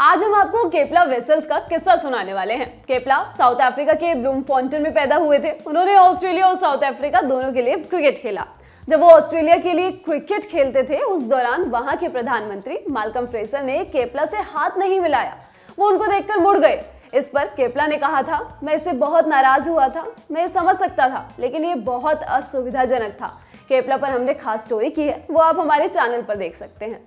आज हम आपको केपला वेसल्स का किस्सा सुनाने वाले हैं केपला साउथ अफ्रीका के ब्लूम फॉन्टन में पैदा हुए थे उन्होंने ऑस्ट्रेलिया और साउथ अफ्रीका दोनों के लिए क्रिकेट खेला जब वो ऑस्ट्रेलिया के लिए क्रिकेट खेलते थे उस दौरान वहां के प्रधानमंत्री मालकम फ्रेसर ने केपला से हाथ नहीं मिलाया वो उनको देखकर मुड़ गए इस पर केपला ने कहा था मैं इससे बहुत नाराज हुआ था मैं ये समझ सकता था लेकिन ये बहुत असुविधाजनक था केपला पर हमने खास स्टोरी की है वो आप हमारे चैनल पर देख सकते हैं